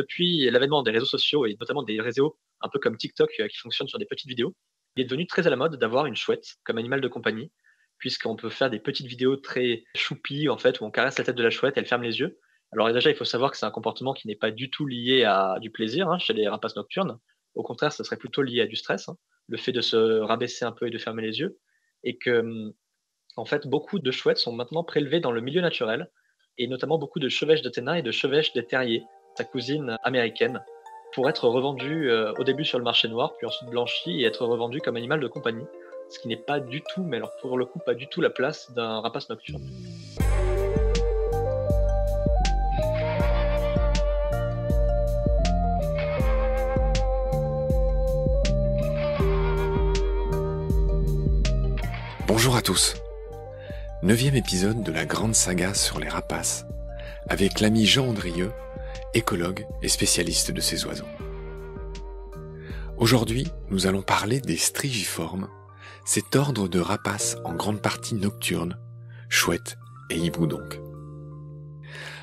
depuis l'avènement des réseaux sociaux et notamment des réseaux un peu comme TikTok euh, qui fonctionnent sur des petites vidéos, il est devenu très à la mode d'avoir une chouette comme animal de compagnie, puisqu'on peut faire des petites vidéos très choupies, en fait, où on caresse la tête de la chouette, elle ferme les yeux. Alors déjà, il faut savoir que c'est un comportement qui n'est pas du tout lié à du plaisir hein, chez les rapaces nocturnes. Au contraire, ce serait plutôt lié à du stress, hein. le fait de se rabaisser un peu et de fermer les yeux. Et que, en fait, beaucoup de chouettes sont maintenant prélevées dans le milieu naturel, et notamment beaucoup de chevêches ténins et de chevêches des terriers, sa cousine américaine, pour être revendue euh, au début sur le marché noir, puis ensuite blanchi et être revendue comme animal de compagnie, ce qui n'est pas du tout, mais alors pour le coup, pas du tout la place d'un rapace nocturne. Bonjour à tous. Neuvième épisode de la grande saga sur les rapaces, avec l'ami Jean Andrieux écologue et spécialiste de ces oiseaux. Aujourd'hui, nous allons parler des strigiformes, cet ordre de rapaces en grande partie nocturnes, chouettes et hiboux donc.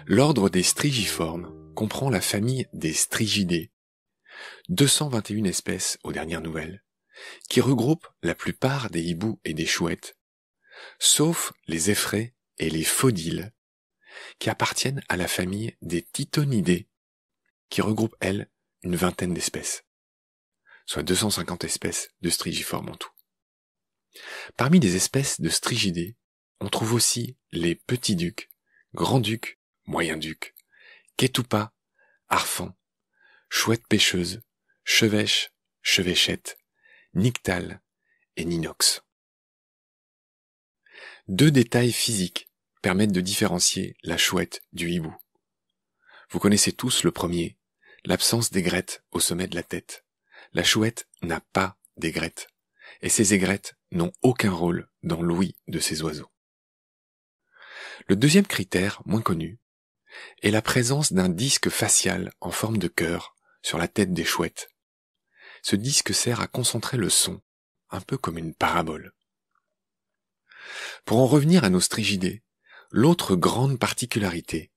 L'ordre des strigiformes comprend la famille des strigidés, 221 espèces aux dernières nouvelles, qui regroupent la plupart des hiboux et des chouettes, sauf les effraies et les faudiles, qui appartiennent à la famille des Titonidés, qui regroupe, elles, une vingtaine d'espèces, soit 250 espèces de strigiformes en tout. Parmi les espèces de strigidés, on trouve aussi les petits ducs, grands ducs, moyens ducs, ketupa, arfans, chouettes pêcheuses, chevêches, chevêchettes, nictales et ninox. Deux détails physiques permettent de différencier la chouette du hibou. Vous connaissez tous le premier, l'absence d'aigrettes au sommet de la tête. La chouette n'a pas d'aigrettes, et ces aigrettes n'ont aucun rôle dans l'ouïe de ces oiseaux. Le deuxième critère, moins connu, est la présence d'un disque facial en forme de cœur sur la tête des chouettes. Ce disque sert à concentrer le son, un peu comme une parabole. Pour en revenir à nos strigidés, L'autre grande particularité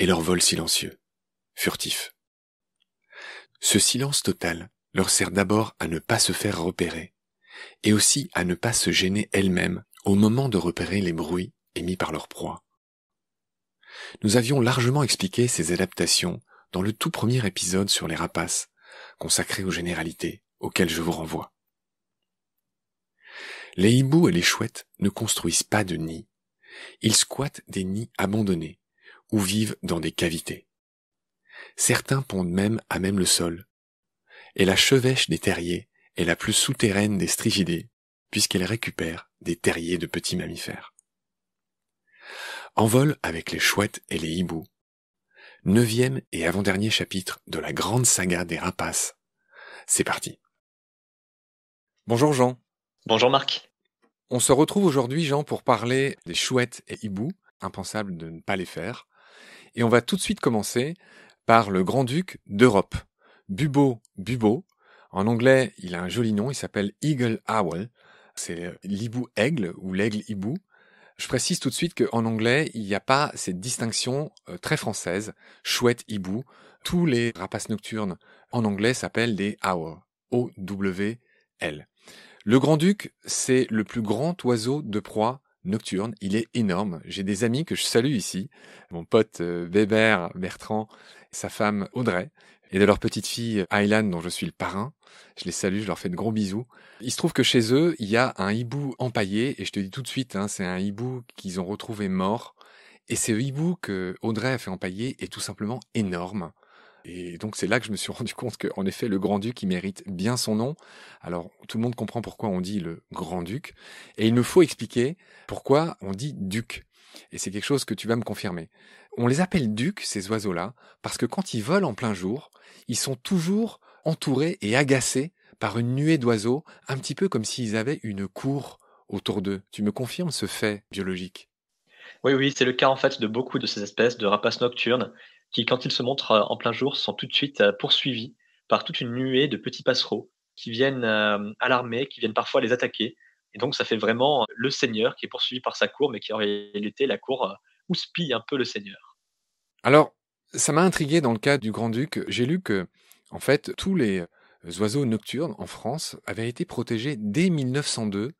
est leur vol silencieux, furtif. Ce silence total leur sert d'abord à ne pas se faire repérer, et aussi à ne pas se gêner elles-mêmes au moment de repérer les bruits émis par leur proie. Nous avions largement expliqué ces adaptations dans le tout premier épisode sur les rapaces, consacré aux généralités, auxquelles je vous renvoie. Les hiboux et les chouettes ne construisent pas de nids, ils squattent des nids abandonnés ou vivent dans des cavités. Certains pondent même à même le sol. Et la chevêche des terriers est la plus souterraine des strigidés puisqu'elle récupère des terriers de petits mammifères. En vol avec les chouettes et les hiboux. Neuvième et avant-dernier chapitre de la grande saga des rapaces. C'est parti. Bonjour Jean. Bonjour Marc. On se retrouve aujourd'hui, Jean, pour parler des chouettes et hiboux. Impensable de ne pas les faire. Et on va tout de suite commencer par le grand-duc d'Europe, Bubo Bubo. En anglais, il a un joli nom, il s'appelle Eagle Owl. C'est l'hibou aigle ou l'aigle hibou. Je précise tout de suite qu'en anglais, il n'y a pas cette distinction euh, très française, chouette hibou. Tous les rapaces nocturnes en anglais s'appellent des owls. O-W-L. Le grand-duc, c'est le plus grand oiseau de proie nocturne. Il est énorme. J'ai des amis que je salue ici. Mon pote Bébert euh, Bertrand et sa femme Audrey. Et de leur petite fille Aylan, dont je suis le parrain. Je les salue, je leur fais de gros bisous. Il se trouve que chez eux, il y a un hibou empaillé. Et je te dis tout de suite, hein, c'est un hibou qu'ils ont retrouvé mort. Et ce hibou que Audrey a fait empailler est tout simplement énorme. Et donc c'est là que je me suis rendu compte qu'en effet le grand-duc il mérite bien son nom. Alors tout le monde comprend pourquoi on dit le grand-duc et il me faut expliquer pourquoi on dit duc. Et c'est quelque chose que tu vas me confirmer. On les appelle ducs ces oiseaux-là parce que quand ils volent en plein jour, ils sont toujours entourés et agacés par une nuée d'oiseaux, un petit peu comme s'ils avaient une cour autour d'eux. Tu me confirmes ce fait biologique oui, oui, c'est le cas en fait de beaucoup de ces espèces de rapaces nocturnes qui, quand ils se montrent euh, en plein jour, sont tout de suite euh, poursuivis par toute une nuée de petits passereaux qui viennent alarmer, euh, qui viennent parfois les attaquer. Et donc, ça fait vraiment le Seigneur qui est poursuivi par sa cour, mais qui en réalité la cour où spie un peu le Seigneur. Alors, ça m'a intrigué dans le cas du Grand-Duc. J'ai lu que, en fait, tous les oiseaux nocturnes en France avaient été protégés dès 1902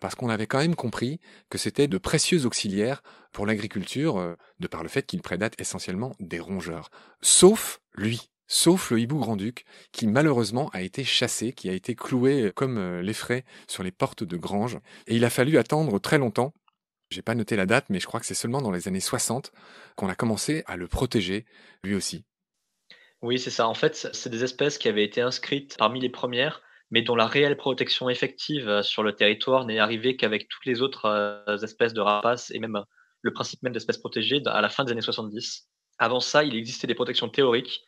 parce qu'on avait quand même compris que c'était de précieux auxiliaires pour l'agriculture, euh, de par le fait qu'ils prédatent essentiellement des rongeurs. Sauf lui, sauf le hibou grand-duc, qui malheureusement a été chassé, qui a été cloué euh, comme euh, les frais sur les portes de granges. Et il a fallu attendre très longtemps j'ai pas noté la date, mais je crois que c'est seulement dans les années 60 qu'on a commencé à le protéger, lui aussi. Oui, c'est ça. En fait, c'est des espèces qui avaient été inscrites parmi les premières mais dont la réelle protection effective euh, sur le territoire n'est arrivée qu'avec toutes les autres euh, espèces de rapaces et même euh, le principe même d'espèces protégées à la fin des années 70. Avant ça, il existait des protections théoriques,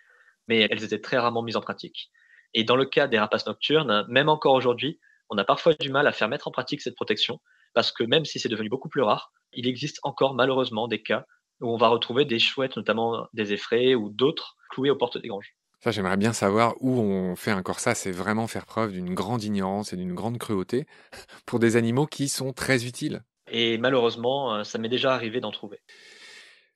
mais elles étaient très rarement mises en pratique. Et dans le cas des rapaces nocturnes, même encore aujourd'hui, on a parfois du mal à faire mettre en pratique cette protection, parce que même si c'est devenu beaucoup plus rare, il existe encore malheureusement des cas où on va retrouver des chouettes, notamment des effraies ou d'autres, clouées aux portes des granges. Ça, j'aimerais bien savoir où on fait un ça. C'est vraiment faire preuve d'une grande ignorance et d'une grande cruauté pour des animaux qui sont très utiles. Et malheureusement, euh, ça m'est déjà arrivé d'en trouver.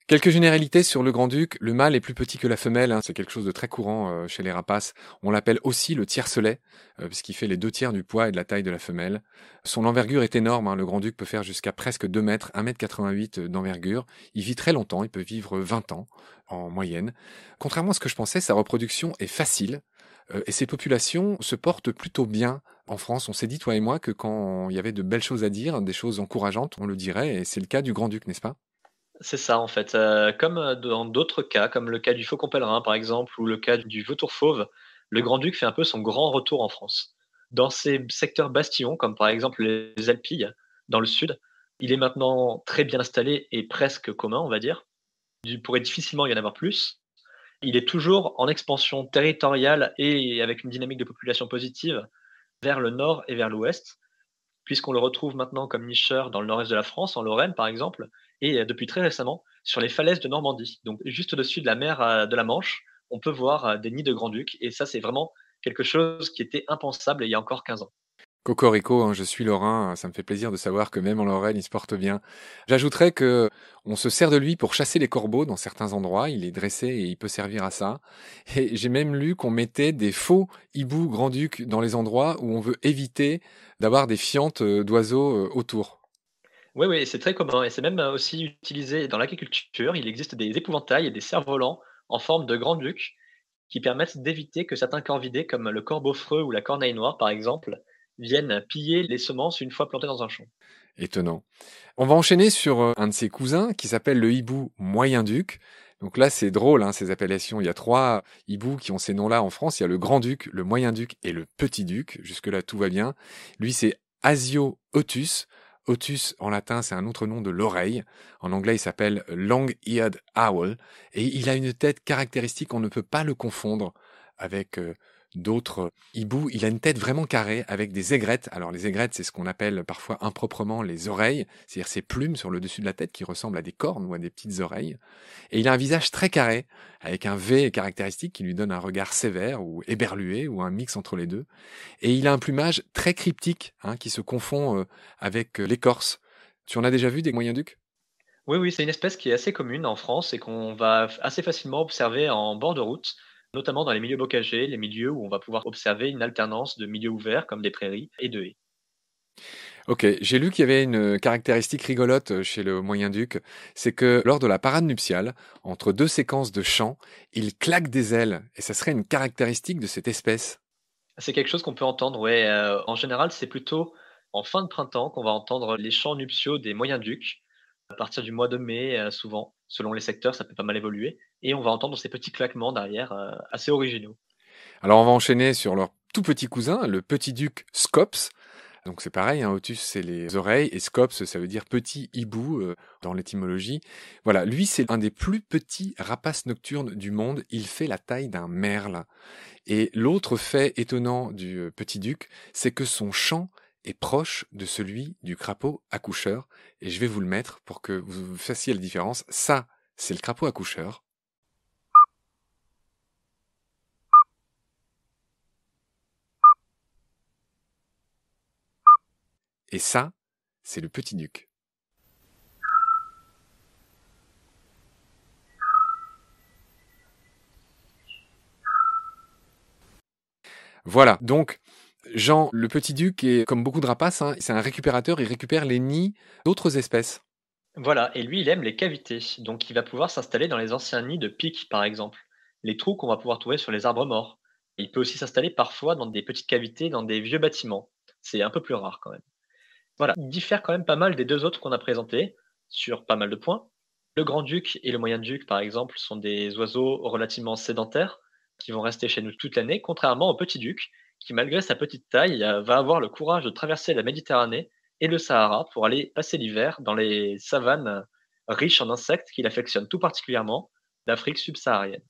Quelques généralités sur le grand-duc. Le mâle est plus petit que la femelle, hein. c'est quelque chose de très courant euh, chez les rapaces. On l'appelle aussi le tiercelet, euh, puisqu'il fait les deux tiers du poids et de la taille de la femelle. Son envergure est énorme, hein. le grand-duc peut faire jusqu'à presque 2 mètres, 1 mètre 88 euh, d'envergure. Il vit très longtemps, il peut vivre 20 ans en moyenne. Contrairement à ce que je pensais, sa reproduction est facile, et ses populations se portent plutôt bien en France, on s'est dit, toi et moi, que quand il y avait de belles choses à dire, des choses encourageantes, on le dirait, et c'est le cas du Grand-Duc, n'est-ce pas c'est ça en fait. Euh, comme euh, dans d'autres cas, comme le cas du faucon pèlerin par exemple, ou le cas du vautour fauve, le Grand-Duc fait un peu son grand retour en France. Dans ces secteurs bastions, comme par exemple les Alpilles, dans le sud, il est maintenant très bien installé et presque commun, on va dire. Il pourrait difficilement y en avoir plus. Il est toujours en expansion territoriale et avec une dynamique de population positive vers le nord et vers l'ouest, puisqu'on le retrouve maintenant comme nicheur dans le nord-est de la France, en Lorraine par exemple, et euh, depuis très récemment sur les falaises de Normandie. Donc juste au-dessus de la mer euh, de la Manche, on peut voir euh, des nids de grand duc et ça c'est vraiment quelque chose qui était impensable il y a encore 15 ans. Cocorico, hein, je suis Lorrain, ça me fait plaisir de savoir que même en Lorraine, il se porte bien. J'ajouterais que on se sert de lui pour chasser les corbeaux dans certains endroits, il est dressé et il peut servir à ça. Et j'ai même lu qu'on mettait des faux hiboux grand-duc dans les endroits où on veut éviter d'avoir des fientes d'oiseaux autour. Oui, oui, c'est très commun et c'est même euh, aussi utilisé dans l'agriculture. Il existe des épouvantails et des cerfs-volants en forme de grands ducs qui permettent d'éviter que certains corvidés, comme le corbeau-freux ou la corneille noire par exemple, viennent piller les semences une fois plantées dans un champ. Étonnant. On va enchaîner sur euh, un de ses cousins qui s'appelle le hibou moyen-duc. Donc là, c'est drôle, hein, ces appellations. Il y a trois hiboux qui ont ces noms-là en France. Il y a le grand-duc, le moyen-duc et le petit-duc. Jusque-là, tout va bien. Lui, c'est Asio Otus. Otus en latin, c'est un autre nom de l'oreille. En anglais, il s'appelle long-eared owl et il a une tête caractéristique. On ne peut pas le confondre avec euh, d'autres euh, hiboux. Il a une tête vraiment carrée avec des aigrettes. Alors les aigrettes, c'est ce qu'on appelle parfois improprement les oreilles, c'est-à-dire ces plumes sur le dessus de la tête qui ressemblent à des cornes ou à des petites oreilles. Et il a un visage très carré, avec un V caractéristique qui lui donne un regard sévère ou éberlué ou un mix entre les deux. Et il a un plumage très cryptique hein, qui se confond euh, avec euh, l'écorce. Tu en as déjà vu des moyens ducs oui, oui, c'est une espèce qui est assez commune en France et qu'on va assez facilement observer en bord de route notamment dans les milieux bocagés, les milieux où on va pouvoir observer une alternance de milieux ouverts comme des prairies et de haies. Ok, j'ai lu qu'il y avait une caractéristique rigolote chez le Moyen-Duc, c'est que lors de la parade nuptiale, entre deux séquences de chants, il claque des ailes, et ça serait une caractéristique de cette espèce. C'est quelque chose qu'on peut entendre, ouais. Euh, en général, c'est plutôt en fin de printemps qu'on va entendre les chants nuptiaux des moyens ducs à partir du mois de mai, euh, souvent. Selon les secteurs, ça peut pas mal évoluer et on va entendre ces petits claquements derrière euh, assez originaux. Alors on va enchaîner sur leur tout petit cousin, le petit duc Scops. Donc c'est pareil, un hein, Otus c'est les oreilles et Scops ça veut dire petit hibou euh, dans l'étymologie. Voilà, lui c'est un des plus petits rapaces nocturnes du monde, il fait la taille d'un merle. Et l'autre fait étonnant du euh, petit duc, c'est que son chant est proche de celui du crapaud accoucheur et je vais vous le mettre pour que vous fassiez la différence. Ça, c'est le crapaud accoucheur Et ça, c'est le petit duc Voilà, donc Jean le petit duc est comme beaucoup de rapaces, hein, c'est un récupérateur, il récupère les nids d'autres espèces. Voilà, et lui il aime les cavités, donc il va pouvoir s'installer dans les anciens nids de pics par exemple, les trous qu'on va pouvoir trouver sur les arbres morts. Il peut aussi s'installer parfois dans des petites cavités, dans des vieux bâtiments. C'est un peu plus rare quand même il diffère quand même pas mal des deux autres qu'on a présentés sur pas mal de points. Le grand-duc et le moyen-duc, par exemple, sont des oiseaux relativement sédentaires qui vont rester chez nous toute l'année, contrairement au petit-duc, qui, malgré sa petite taille, euh, va avoir le courage de traverser la Méditerranée et le Sahara pour aller passer l'hiver dans les savanes riches en insectes qu'il affectionne tout particulièrement d'Afrique subsaharienne.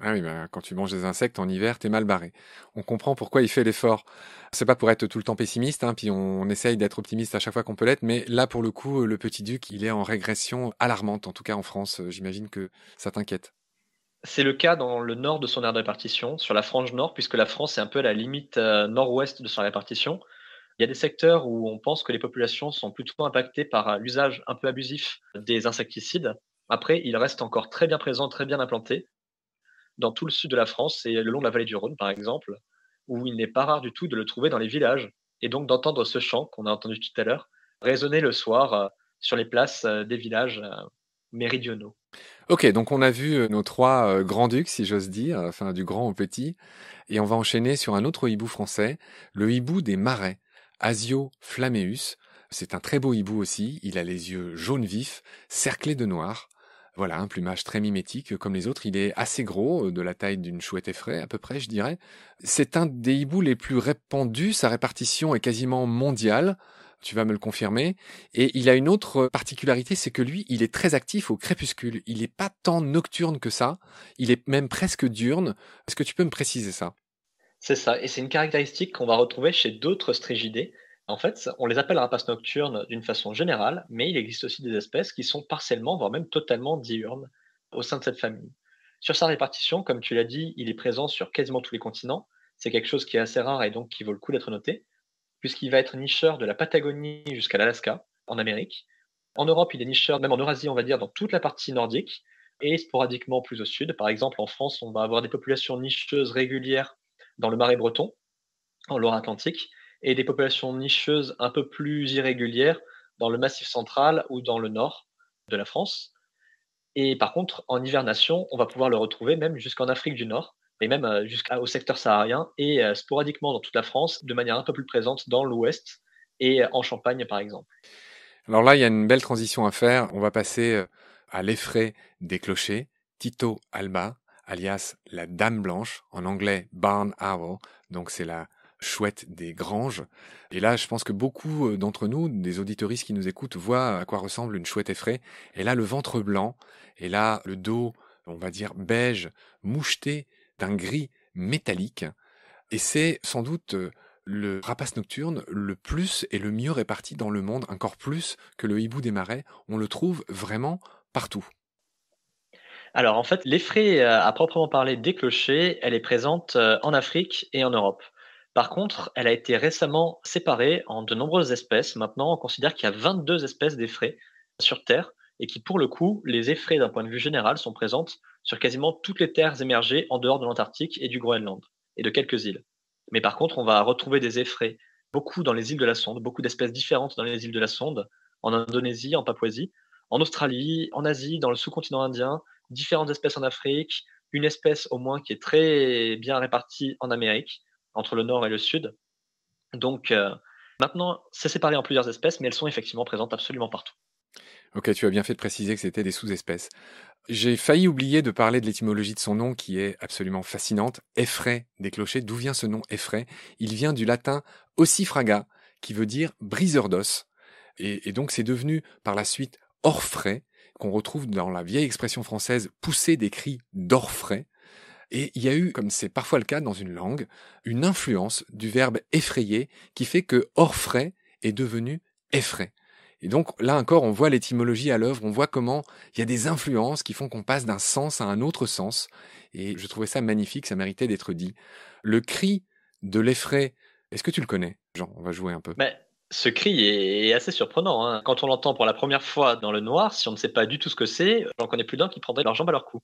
Ah oui, bah, quand tu manges des insectes en hiver, t'es mal barré. On comprend pourquoi il fait l'effort. C'est pas pour être tout le temps pessimiste, hein, puis on, essaye d'être optimiste à chaque fois qu'on peut l'être, mais là, pour le coup, le petit duc, il est en régression alarmante, en tout cas en France. J'imagine que ça t'inquiète. C'est le cas dans le nord de son aire de répartition, sur la frange nord, puisque la France est un peu à la limite euh, nord-ouest de son répartition. Il y a des secteurs où on pense que les populations sont plutôt impactées par euh, l'usage un peu abusif des insecticides. Après, il reste encore très bien présent, très bien implanté dans tout le sud de la France et le long de la vallée du Rhône, par exemple, où il n'est pas rare du tout de le trouver dans les villages, et donc d'entendre ce chant qu'on a entendu tout à l'heure résonner le soir euh, sur les places euh, des villages euh, méridionaux. Ok, donc on a vu nos trois grands-ducs, si j'ose dire, enfin du grand au petit, et on va enchaîner sur un autre hibou français, le hibou des marais, Asio flammeus. C'est un très beau hibou aussi, il a les yeux jaunes vifs, cerclés de noir. Voilà, un plumage très mimétique euh, comme les autres. Il est assez gros, euh, de la taille d'une chouette effraie à peu près, je dirais. C'est un des hiboux les plus répandus. Sa répartition est quasiment mondiale. Tu vas me le confirmer. Et il a une autre particularité, c'est que lui, il est très actif au crépuscule. Il n'est pas tant nocturne que ça. Il est même presque diurne. Est-ce que tu peux me préciser ça C'est ça. Et c'est une caractéristique qu'on va retrouver chez d'autres strigidés en fait, on les appelle rapaces nocturnes d'une façon générale, mais il existe aussi des espèces qui sont partiellement, voire même totalement diurnes au sein de cette famille. Sur sa répartition, comme tu l'as dit, il est présent sur quasiment tous les continents. C'est quelque chose qui est assez rare et donc qui vaut le coup d'être noté, puisqu'il va être nicheur de la Patagonie jusqu'à l'Alaska, en Amérique. En Europe, il est nicheur, même en Eurasie, on va dire, dans toute la partie nordique, et sporadiquement plus au sud. Par exemple, en France, on va avoir des populations nicheuses régulières dans le marais breton, en Loire-Atlantique, et des populations nicheuses un peu plus irrégulières dans le Massif central ou dans le nord de la France. Et par contre, en hivernation, on va pouvoir le retrouver même jusqu'en Afrique du Nord, et même euh, jusqu'au secteur saharien et euh, sporadiquement dans toute la France, de manière un peu plus présente dans l'Ouest et euh, en Champagne par exemple. Alors là, il y a une belle transition à faire. On va passer à l'effray des clochers, Tito Alba, alias la Dame Blanche, en anglais Barn Owl, donc c'est la chouette des granges. Et là, je pense que beaucoup euh, d'entre nous, des auditoristes qui nous écoutent, voient à quoi ressemble une chouette effraie. Et là, le ventre blanc, et là, le dos, on va dire, beige, moucheté d'un gris métallique. Et c'est sans doute euh, le rapace nocturne le plus et le mieux réparti dans le monde, encore plus que le hibou des marais. On le trouve vraiment partout. Alors en fait, l'effraie euh, à proprement parler des clochers, elle est présente en Afrique et en Europe. Par contre, elle a été récemment séparée en de nombreuses espèces. Maintenant, on considère qu'il y a 22 espèces d'effraies sur Terre et qui, pour le coup, les effraies d'un point de vue général sont présentes sur quasiment toutes les terres émergées en dehors de l'Antarctique et du Groenland et de quelques îles. Mais par contre, on va retrouver des effraies beaucoup dans les îles de la Sonde, beaucoup d'espèces différentes dans les îles de la Sonde, en Indonésie, en Papouasie, en Australie, en Asie, dans le sous-continent indien, différentes espèces en Afrique, une espèce au moins qui est très bien répartie en Amérique entre le nord et le sud. Donc euh, maintenant, c'est séparé en plusieurs espèces, mais elles sont effectivement présentes absolument partout. Ok, tu as bien fait de préciser que c'était des sous-espèces. J'ai failli oublier de parler de l'étymologie de son nom qui est absolument fascinante, effraie des clochers. D'où vient ce nom effraie Il vient du latin ossifraga, qui veut dire briseur d'os. Et, donc c'est devenu par la suite orfraie, qu'on retrouve dans la vieille expression française pousser des cris d'orfraie, et il y a eu, comme c'est parfois le cas dans une langue, une influence du verbe effrayer qui fait que frais » est devenu effray. Et donc là encore, on voit l'étymologie à l'œuvre, on voit comment il y a des influences qui font qu'on passe d'un sens à un autre sens. Et je trouvais ça magnifique, ça méritait d'être dit. Le cri de l'effray, est-ce que tu le connais Jean, on va jouer un peu. Mais... Ben, ce cri est assez surprenant. Hein. Quand on l'entend pour la première fois dans le noir, si on ne sait pas du tout ce que c'est, j'en connaît plus d'un qui prendrait leur jambe à leur cou.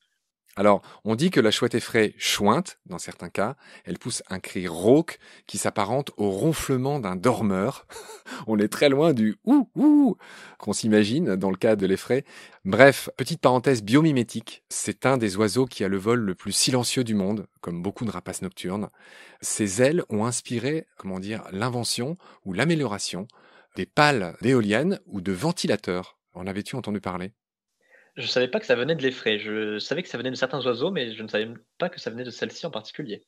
Alors, on dit que la chouette effraie chouinte », dans certains cas, elle pousse un cri rauque qui s'apparente au ronflement d'un dormeur. on est très loin du ouh ouh qu'on s'imagine dans le cas de l'effraie. Bref, petite parenthèse biomimétique, c'est un des oiseaux qui a le vol le plus silencieux du monde, comme beaucoup de rapaces nocturnes. Ses ailes ont inspiré, comment dire, l'invention ou l'amélioration des pales d'éoliennes ou de ventilateurs. En avais-tu entendu parler je savais pas que ça venait de l'effraie. Je savais que ça venait de certains oiseaux, mais je ne savais pas que ça venait de celle-ci en particulier.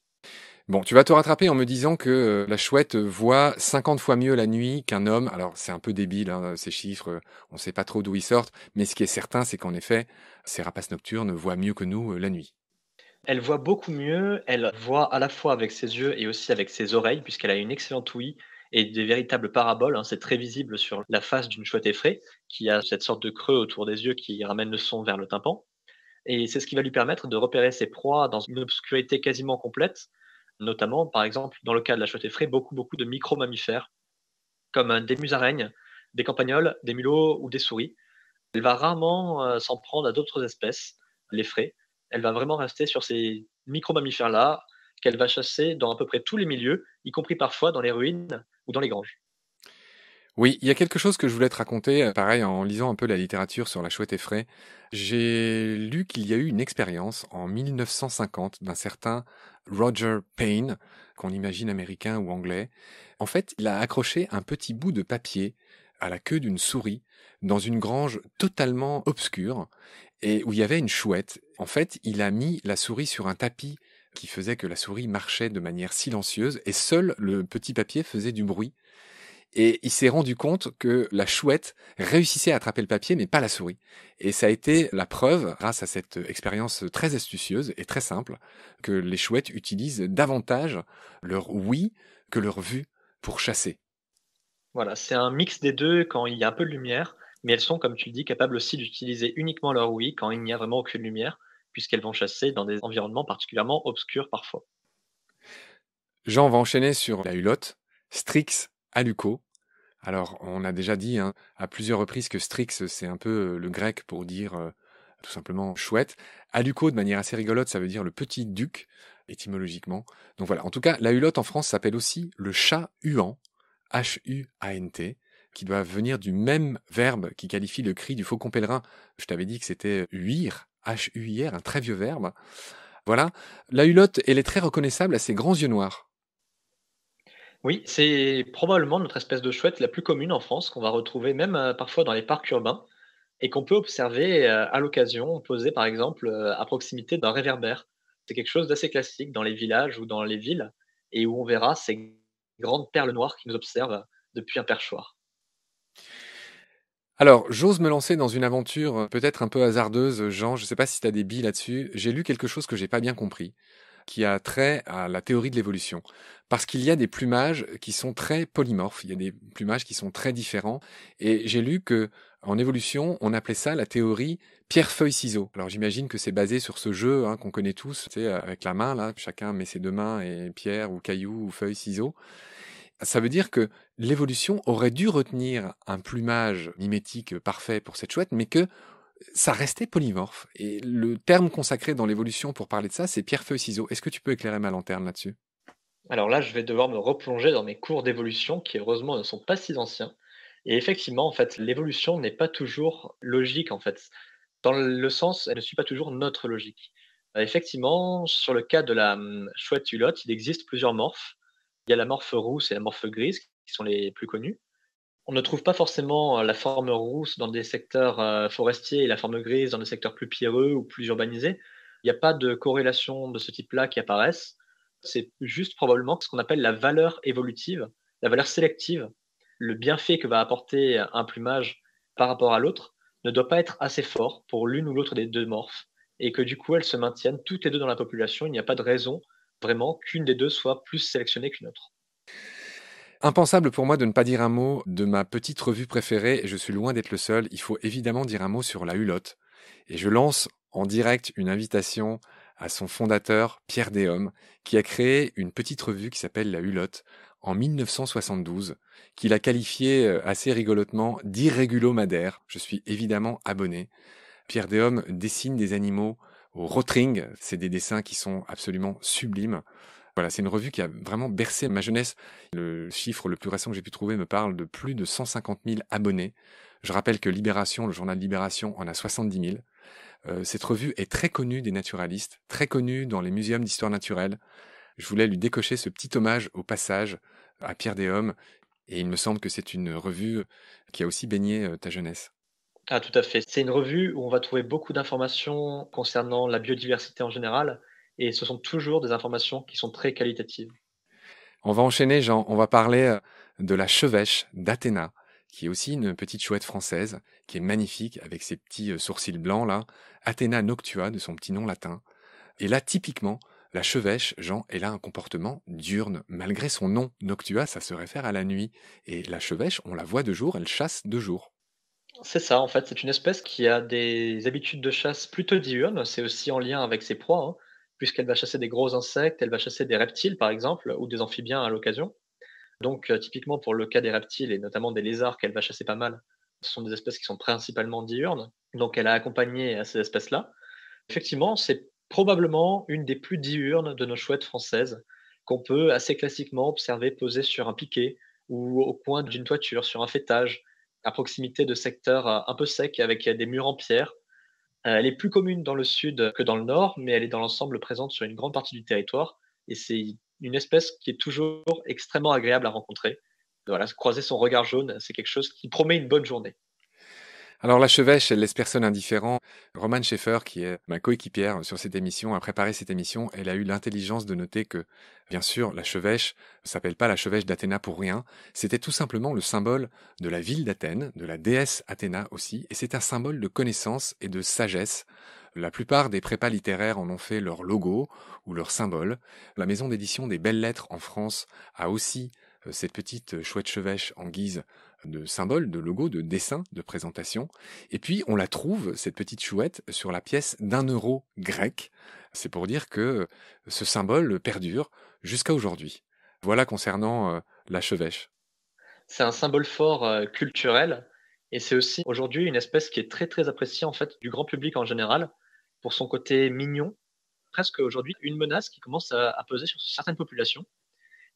Bon, tu vas te rattraper en me disant que euh, la chouette voit 50 fois mieux la nuit qu'un homme. Alors, c'est un peu débile, hein, ces chiffres, on ne sait pas trop d'où ils sortent, mais ce qui est certain, c'est qu'en effet, ces rapaces nocturnes voient mieux que nous euh, la nuit. Elle voit beaucoup mieux, elle voit à la fois avec ses yeux et aussi avec ses oreilles, puisqu'elle a une excellente ouïe et des véritables paraboles. Hein. c'est très visible sur la face d'une chouette effraie qui a cette sorte de creux autour des yeux qui ramène le son vers le tympan. Et c'est ce qui va lui permettre de repérer ses proies dans une obscurité quasiment complète, notamment, par exemple, dans le cas de la chouette effraie, beaucoup, beaucoup de micro-mammifères, comme euh, des musaraignes, des campagnols, des mulots ou des souris. Elle va rarement euh, s'en prendre à d'autres espèces, les frais. Elle va vraiment rester sur ces micro-mammifères-là, qu'elle va chasser dans à peu près tous les milieux, y compris parfois dans les ruines dans les granges. Oui, il y a quelque chose que je voulais te raconter, euh, pareil, en lisant un peu la littérature sur la chouette effraie. J'ai lu qu'il y a eu une expérience en 1950 d'un certain Roger Payne, qu'on imagine américain ou anglais. En fait, il a accroché un petit bout de papier à la queue d'une souris dans une grange totalement obscure et où il y avait une chouette. En fait, il a mis la souris sur un tapis qui faisait que la souris marchait de manière silencieuse et seul le petit papier faisait du bruit. Et il s'est rendu compte que la chouette réussissait à attraper le papier, mais pas la souris. Et ça a été la preuve, grâce à cette expérience très astucieuse et très simple, que les chouettes utilisent davantage leur oui que leur vue pour chasser. Voilà, c'est un mix des deux quand il y a un peu de lumière, mais elles sont, comme tu le dis, capables aussi d'utiliser uniquement leur oui quand il n'y a vraiment aucune lumière puisqu'elles vont chasser dans des environnements particulièrement obscurs parfois. Jean va enchaîner sur la hulotte, Strix, Aluco. Alors, on a déjà dit hein, à plusieurs reprises que Strix, c'est un peu euh, le grec pour dire euh, tout simplement chouette. Aluco, de manière assez rigolote, ça veut dire le petit duc, étymologiquement. Donc voilà, en tout cas, la hulotte en France s'appelle aussi le chat huant, H-U-A-N-T, qui doit venir du même verbe qui qualifie le cri du faucon pèlerin. Je t'avais dit que c'était huir, h u un très vieux verbe. Voilà. La hulotte, elle est très reconnaissable à ses grands yeux noirs. Oui, c'est probablement notre espèce de chouette la plus commune en France, qu'on va retrouver même euh, parfois dans les parcs urbains et qu'on peut observer euh, à l'occasion, posée par exemple euh, à proximité d'un réverbère. C'est quelque chose d'assez classique dans les villages ou dans les villes et où on verra ces grandes perles noires qui nous observent depuis un perchoir. Alors, j'ose me lancer dans une aventure euh, peut-être un peu hasardeuse, Jean, je ne sais pas si tu as des billes là-dessus. J'ai lu quelque chose que j'ai pas bien compris, qui a trait à la théorie de l'évolution. Parce qu'il y a des plumages qui sont très polymorphes, il y a des plumages qui sont très différents. Et j'ai lu que, en évolution, on appelait ça la théorie pierre feuille ciseau Alors j'imagine que c'est basé sur ce jeu hein, qu'on connaît tous, avec la main, là, chacun met ses deux mains et pierre ou caillou ou feuille ciseau ça veut dire que l'évolution aurait dû retenir un plumage mimétique parfait pour cette chouette, mais que ça restait polymorphe. Et le terme consacré dans l'évolution pour parler de ça, c'est pierre-feuille-ciseaux. Est-ce que tu peux éclairer ma lanterne là-dessus Alors là, je vais devoir me replonger dans mes cours d'évolution qui, heureusement, ne sont pas si anciens. Et effectivement, en fait, l'évolution n'est pas toujours logique, en fait. Dans le sens, elle ne suit pas toujours notre logique. Euh, effectivement, sur le cas de la hum, chouette hulotte, il existe plusieurs morphes. Il y a la morphe rousse et la morphe grise qui sont les plus connues. On ne trouve pas forcément euh, la forme rousse dans des secteurs euh, forestiers et la forme grise dans des secteurs plus pierreux ou plus urbanisés. Il n'y a pas de corrélation de ce type-là qui apparaissent. C'est juste probablement ce qu'on appelle la valeur évolutive, la valeur sélective. Le bienfait que va apporter un plumage par rapport à l'autre ne doit pas être assez fort pour l'une ou l'autre des deux morphes et que du coup elles se maintiennent toutes les deux dans la population. Il n'y a pas de raison vraiment qu'une des deux soit plus sélectionnée qu'une autre. Impensable pour moi de ne pas dire un mot de ma petite revue préférée, et je suis loin d'être le seul, il faut évidemment dire un mot sur la Hulotte. Et je lance en direct une invitation à son fondateur, Pierre Déhomme, qui a créé une petite revue qui s'appelle La Hulotte en 1972, qu'il a qualifiée euh, assez rigolotement d'irrégulomadaire. Je suis évidemment abonné. Pierre Déhomme dessine des animaux au rotring. C'est des dessins qui sont absolument sublimes. Voilà, c'est une revue qui a vraiment bercé ma jeunesse. Le chiffre le plus récent que j'ai pu trouver me parle de plus de 150 000 abonnés. Je rappelle que Libération, le journal Libération, en a 70 000. Euh, cette revue est très connue des naturalistes, très connue dans les musées d'histoire naturelle. Je voulais lui décocher ce petit hommage au passage à Pierre Déhomme, et il me semble que c'est une revue qui a aussi baigné euh, ta jeunesse. Ah, tout à fait. C'est une revue où on va trouver beaucoup d'informations concernant la biodiversité en général, et ce sont toujours des informations qui sont très qualitatives. On va enchaîner, Jean. On va parler euh, de la chevêche d'Athéna, qui est aussi une petite chouette française, qui est magnifique avec ses petits euh, sourcils blancs là. Athéna noctua de son petit nom latin. Et là, typiquement, la chevêche, Jean, elle a un comportement diurne. Malgré son nom, Noctua, ça se réfère à la nuit. Et la chevêche, on la voit de jour, elle chasse de jour. C'est ça, en fait, c'est une espèce qui a des habitudes de chasse plutôt diurnes. C'est aussi en lien avec ses proies, hein, puisqu'elle va chasser des gros insectes, elle va chasser des reptiles, par exemple, ou des amphibiens à l'occasion. Donc, euh, typiquement pour le cas des reptiles et notamment des lézards qu'elle va chasser pas mal, ce sont des espèces qui sont principalement diurnes. Donc, elle a accompagné à ces espèces-là. Effectivement, c'est probablement une des plus diurnes de nos chouettes françaises qu'on peut assez classiquement observer posée sur un piquet ou au coin d'une toiture, sur un fêtage, à proximité de secteurs euh, un peu secs avec euh, des murs en pierre. Euh, elle est plus commune dans le sud que dans le nord, mais elle est dans l'ensemble présente sur une grande partie du territoire. Et c'est une espèce qui est toujours extrêmement agréable à rencontrer. Voilà, croiser son regard jaune, c'est quelque chose qui promet une bonne journée. Alors la elle laisse personne indifférent. Roman Schaeffer, qui est ma coéquipière sur cette émission, a préparé cette émission. Elle a eu l'intelligence de noter que, bien sûr, la ne s'appelle pas la chevêche d'Athéna pour rien. C'était tout simplement le symbole de la ville d'Athènes, de la déesse Athéna aussi, et c'est un symbole de connaissance et de sagesse. La plupart des prépas littéraires en ont fait leur logo ou leur symbole. La maison d'édition des belles lettres en France a aussi euh, cette petite chouette chevêche en guise de symboles, de logos, de dessins, de présentations. Et puis on la trouve, cette petite chouette, sur la pièce d'un euro grec. C'est pour dire que ce symbole perdure jusqu'à aujourd'hui. Voilà concernant euh, la chevêche. C'est un symbole fort euh, culturel et c'est aussi aujourd'hui une espèce qui est très très appréciée en fait du grand public en général pour son côté mignon. Presque aujourd'hui une menace qui commence à peser sur certaines populations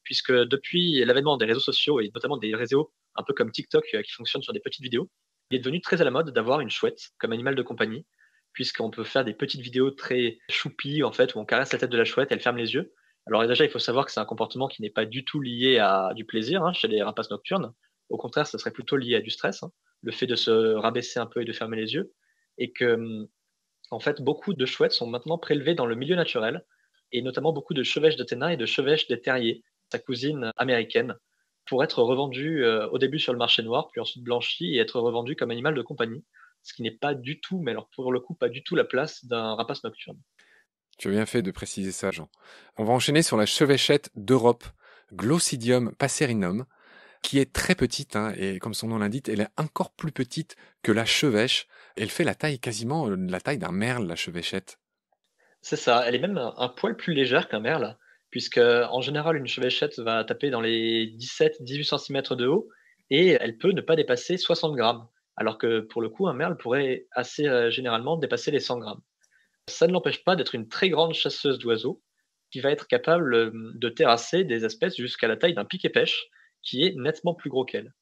puisque depuis l'avènement des réseaux sociaux et notamment des réseaux un peu comme TikTok euh, qui fonctionne sur des petites vidéos. Il est devenu très à la mode d'avoir une chouette comme animal de compagnie, puisqu'on peut faire des petites vidéos très choupies, en fait, où on caresse la tête de la chouette, elle ferme les yeux. Alors déjà, il faut savoir que c'est un comportement qui n'est pas du tout lié à du plaisir hein, chez les rapaces nocturnes. Au contraire, ça serait plutôt lié à du stress, hein. le fait de se rabaisser un peu et de fermer les yeux. Et que, en fait, beaucoup de chouettes sont maintenant prélevées dans le milieu naturel, et notamment beaucoup de chevêches d'Athéna et de chevêches des terriers, sa cousine américaine, pour être revendu euh, au début sur le marché noir, puis ensuite blanchi et être revendu comme animal de compagnie, ce qui n'est pas du tout, mais alors pour le coup, pas du tout la place d'un rapace nocturne. Tu as bien fait de préciser ça, Jean. On va enchaîner sur la chevêchette d'Europe, Glossidium passerinum, qui est très petite, hein, et comme son nom l'indique, elle est encore plus petite que la chevêche. Elle fait la taille quasiment euh, la taille d'un merle, la chevêchette. C'est ça, elle est même un, un poil plus légère qu'un merle puisque en général, une chevêchette va taper dans les 17-18 cm de haut et elle peut ne pas dépasser 60 grammes, alors que pour le coup, un merle pourrait assez euh, généralement dépasser les 100 grammes. Ça ne l'empêche pas d'être une très grande chasseuse d'oiseaux qui va être capable euh, de terrasser des espèces jusqu'à la taille d'un piquet-pêche qui est nettement plus gros qu'elle.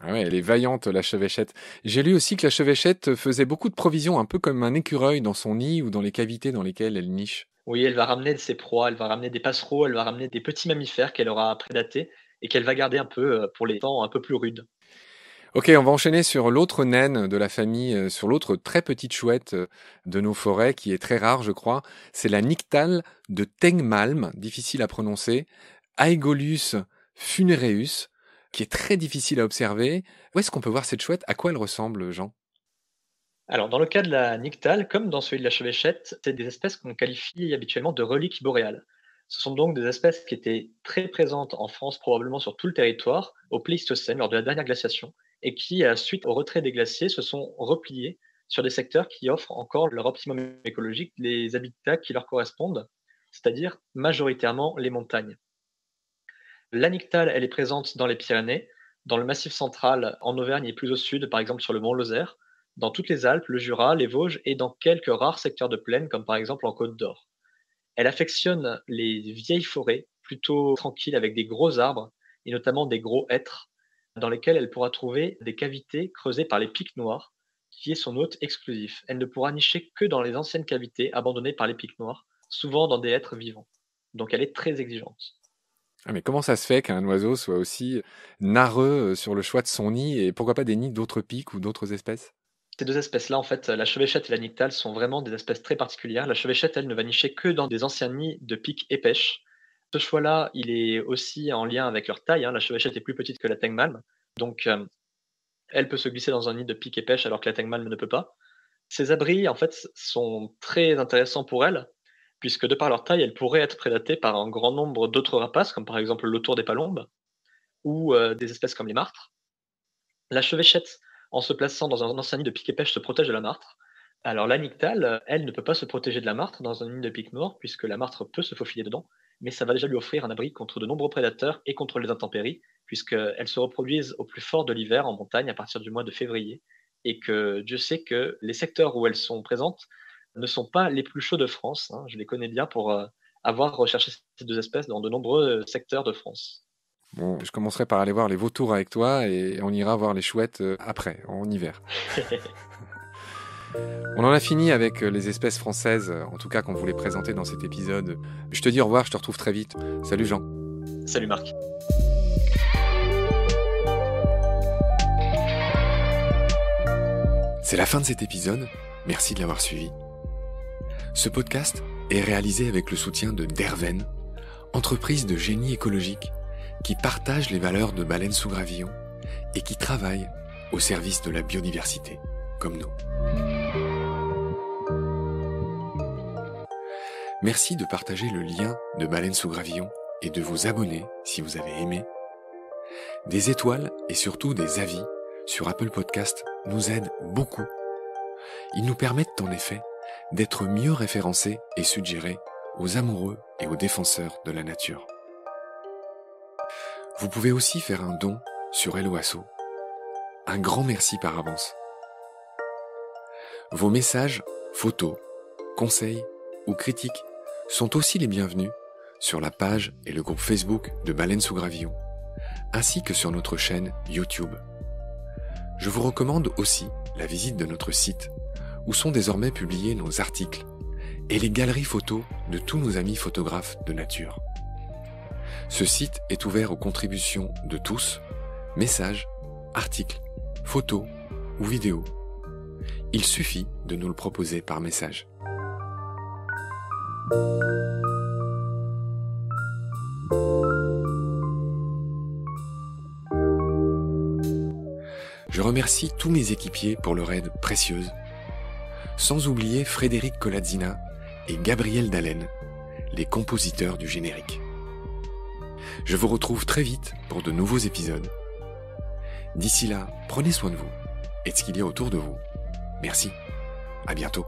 Ah ouais, elle est vaillante, la chevêchette. J'ai lu aussi que la chevêchette faisait beaucoup de provisions, un peu comme un écureuil dans son nid ou dans les cavités dans lesquelles elle niche. Oui, elle va ramener de ses proies, elle va ramener des passereaux, elle va ramener des petits mammifères qu'elle aura prédatés et qu'elle va garder un peu euh, pour les temps un peu plus rudes. Ok, on va enchaîner sur l'autre naine de la famille, euh, sur l'autre très petite chouette euh, de nos forêts, qui est très rare, je crois. C'est la nyctale de Tengmalm, difficile à prononcer, Aegolus funereus, qui est très difficile à observer. Où est-ce qu'on peut voir cette chouette À quoi elle ressemble, Jean alors, dans le cas de la nyctale, comme dans celui de la chevêchette, c'est des espèces qu'on qualifie habituellement de reliques boréales. Ce sont donc des espèces qui étaient très présentes en France, probablement sur tout le territoire, au Pléistocène, lors de la dernière glaciation, et qui, suite au retrait des glaciers, se sont repliées sur des secteurs qui offrent encore leur optimum écologique, les habitats qui leur correspondent, c'est-à-dire majoritairement les montagnes. La nyctale, elle est présente dans les Pyrénées, dans le Massif central, en Auvergne et plus au sud, par exemple sur le Mont Lozère, dans toutes les Alpes, le Jura, les Vosges et dans quelques rares secteurs de plaine, comme par exemple en Côte d'Or. Elle affectionne les vieilles forêts, plutôt tranquilles avec des gros arbres, et notamment des gros hêtres, dans lesquels elle pourra trouver des cavités creusées par les pics noirs, qui est son hôte exclusif. Elle ne pourra nicher que dans les anciennes cavités abandonnées par les pics noirs, souvent dans des êtres vivants. Donc elle est très exigeante. Ah, mais comment ça se fait qu'un oiseau soit aussi narreux euh, sur le choix de son nid et pourquoi pas des nids d'autres pics ou d'autres espèces ces deux espèces-là, en fait, la chevêchette et la nictale, sont vraiment des espèces très particulières. La chevêchette, elle, ne va nicher que dans des anciens nids de pics et pêches. Ce choix-là, il est aussi en lien avec leur taille. Hein. La chevêchette est plus petite que la tengmalme, donc euh, elle peut se glisser dans un nid de pics et pêches alors que la tengmalme ne peut pas. Ces abris, en fait, sont très intéressants pour elle, puisque de par leur taille, elle pourrait être prédatée par un grand nombre d'autres rapaces, comme par exemple le des palombes, ou euh, des espèces comme les martres. La chevêchette, en se plaçant dans un ancien nid de pique et pêche, se protège de la martre. Alors nictale, elle ne peut pas se protéger de la martre dans un nid de pique mort, puisque la martre peut se faufiler dedans, mais ça va déjà lui offrir un abri contre de nombreux prédateurs et contre les intempéries, puisqu'elles se reproduisent au plus fort de l'hiver en montagne à partir du mois de février, et que Dieu sait que les secteurs où elles sont présentes ne sont pas les plus chauds de France. Hein. Je les connais bien pour euh, avoir recherché ces deux espèces dans de nombreux secteurs de France. Bon, je commencerai par aller voir les vautours avec toi et on ira voir les chouettes euh, après, en hiver. On en a fini avec euh, les espèces françaises, en tout cas qu'on voulait présenter dans cet épisode. Je te dis au revoir, je te retrouve très vite. Salut Jean. Salut Marc. C'est la fin de cet épisode, merci de l'avoir suivi. Ce podcast est réalisé avec le soutien de Derven, entreprise de génie écologique qui partagent les valeurs de Baleine sous Gravillon et qui travaillent au service de la biodiversité, comme nous. Merci de partager le lien de Baleine sous Gravillon et de vous abonner si vous avez aimé. Des étoiles et surtout des avis sur Apple Podcast nous aident beaucoup. Ils nous permettent en effet d'être mieux référencés et suggérés aux amoureux et aux défenseurs de la nature. Vous pouvez aussi faire un don sur Helloasso. Un grand merci par avance. Vos messages, photos, conseils ou critiques sont aussi les bienvenus sur la page et le groupe Facebook de Baleine sous Gravillon, ainsi que sur notre chaîne YouTube. Je vous recommande aussi la visite de notre site, où sont désormais publiés nos articles et les galeries photos de tous nos amis photographes de nature. Ce site est ouvert aux contributions de tous, messages, articles, photos ou vidéos. Il suffit de nous le proposer par message. Je remercie tous mes équipiers pour leur aide précieuse, sans oublier Frédéric Colazzina et Gabriel Dallène, les compositeurs du générique. Je vous retrouve très vite pour de nouveaux épisodes. D'ici là, prenez soin de vous et de ce qu'il y a autour de vous. Merci. À bientôt.